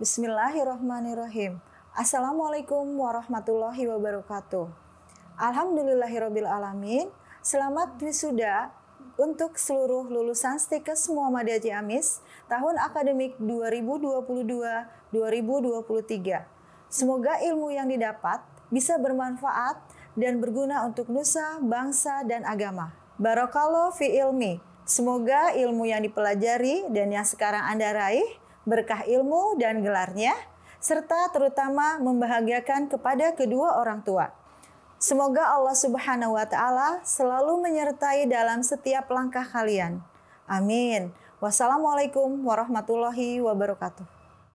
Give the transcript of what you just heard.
Bismillahirrahmanirrahim. Assalamualaikum warahmatullahi wabarakatuh. Alhamdulillahirabbil alamin. Selamat wisuda untuk seluruh lulusan Stikes Muhammadiyah Ciamis tahun akademik 2022-2023. Semoga ilmu yang didapat bisa bermanfaat dan berguna untuk nusa, bangsa, dan agama. Barokallah fi ilmi. Semoga ilmu yang dipelajari dan yang sekarang Anda raih berkah ilmu dan gelarnya, serta terutama membahagiakan kepada kedua orang tua. Semoga Allah Subhanahu wa Ta'ala selalu menyertai dalam setiap langkah kalian. Amin. Wassalamualaikum warahmatullahi wabarakatuh.